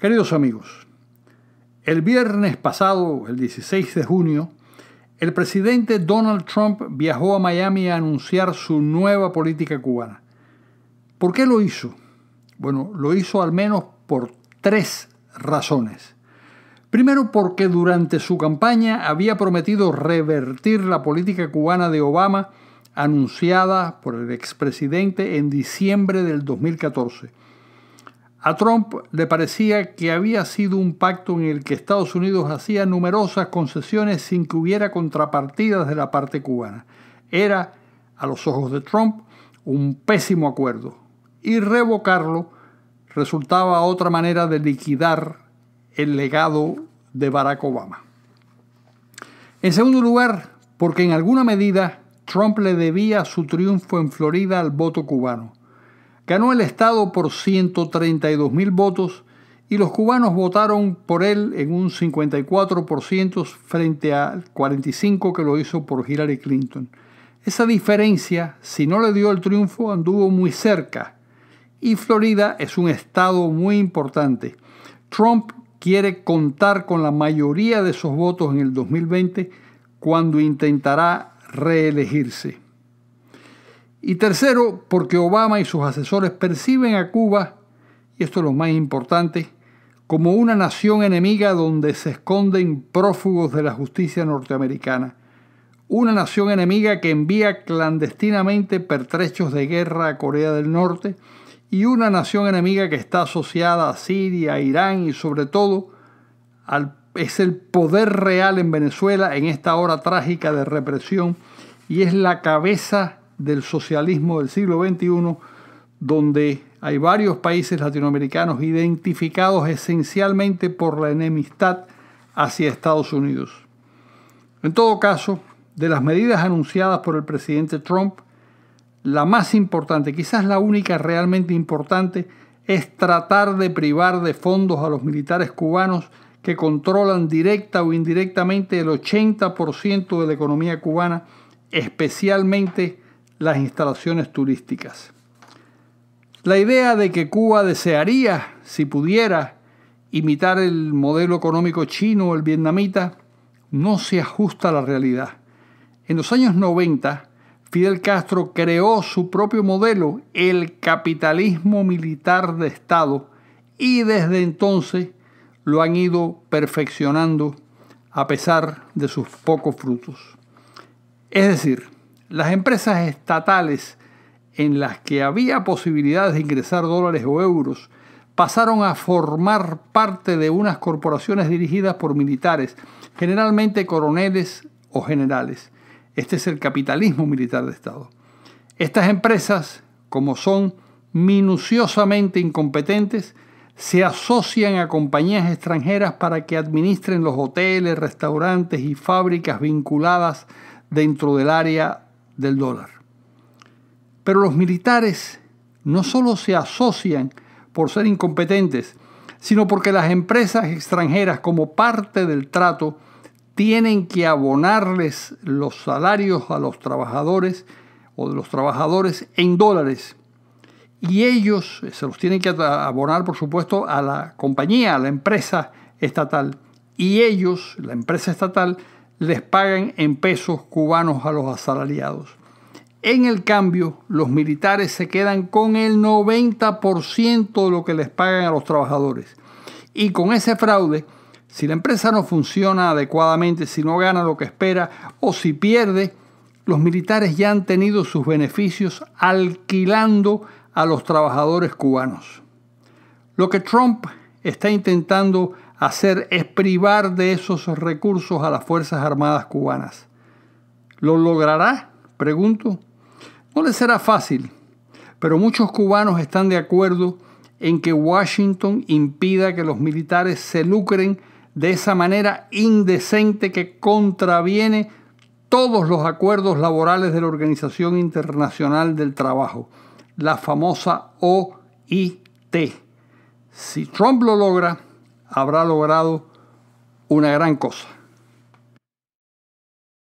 Queridos amigos, el viernes pasado, el 16 de junio, el presidente Donald Trump viajó a Miami a anunciar su nueva política cubana. ¿Por qué lo hizo? Bueno, lo hizo al menos por tres razones. Primero porque durante su campaña había prometido revertir la política cubana de Obama anunciada por el expresidente en diciembre del 2014 a Trump le parecía que había sido un pacto en el que Estados Unidos hacía numerosas concesiones sin que hubiera contrapartidas de la parte cubana. Era, a los ojos de Trump, un pésimo acuerdo. Y revocarlo resultaba otra manera de liquidar el legado de Barack Obama. En segundo lugar, porque en alguna medida Trump le debía su triunfo en Florida al voto cubano. Ganó el Estado por 132 mil votos y los cubanos votaron por él en un 54% frente al 45% que lo hizo por Hillary Clinton. Esa diferencia, si no le dio el triunfo, anduvo muy cerca. Y Florida es un estado muy importante. Trump quiere contar con la mayoría de esos votos en el 2020 cuando intentará reelegirse. Y tercero, porque Obama y sus asesores perciben a Cuba, y esto es lo más importante, como una nación enemiga donde se esconden prófugos de la justicia norteamericana. Una nación enemiga que envía clandestinamente pertrechos de guerra a Corea del Norte y una nación enemiga que está asociada a Siria, a Irán y sobre todo es el poder real en Venezuela en esta hora trágica de represión y es la cabeza del socialismo del siglo XXI, donde hay varios países latinoamericanos identificados esencialmente por la enemistad hacia Estados Unidos. En todo caso, de las medidas anunciadas por el presidente Trump, la más importante, quizás la única realmente importante, es tratar de privar de fondos a los militares cubanos que controlan directa o indirectamente el 80% de la economía cubana, especialmente las instalaciones turísticas. La idea de que Cuba desearía, si pudiera, imitar el modelo económico chino o el vietnamita no se ajusta a la realidad. En los años 90, Fidel Castro creó su propio modelo, el capitalismo militar de Estado, y desde entonces lo han ido perfeccionando a pesar de sus pocos frutos. Es decir, las empresas estatales en las que había posibilidades de ingresar dólares o euros pasaron a formar parte de unas corporaciones dirigidas por militares, generalmente coroneles o generales. Este es el capitalismo militar de Estado. Estas empresas, como son minuciosamente incompetentes, se asocian a compañías extranjeras para que administren los hoteles, restaurantes y fábricas vinculadas dentro del área del dólar. Pero los militares no solo se asocian por ser incompetentes, sino porque las empresas extranjeras como parte del trato tienen que abonarles los salarios a los trabajadores o de los trabajadores en dólares. Y ellos se los tienen que abonar, por supuesto, a la compañía, a la empresa estatal. Y ellos, la empresa estatal, les pagan en pesos cubanos a los asalariados. En el cambio, los militares se quedan con el 90% de lo que les pagan a los trabajadores. Y con ese fraude, si la empresa no funciona adecuadamente, si no gana lo que espera o si pierde, los militares ya han tenido sus beneficios alquilando a los trabajadores cubanos. Lo que Trump está intentando hacer es privar de esos recursos a las Fuerzas Armadas cubanas. ¿Lo logrará? Pregunto. No le será fácil, pero muchos cubanos están de acuerdo en que Washington impida que los militares se lucren de esa manera indecente que contraviene todos los acuerdos laborales de la Organización Internacional del Trabajo, la famosa OIT. Si Trump lo logra, habrá logrado una gran cosa.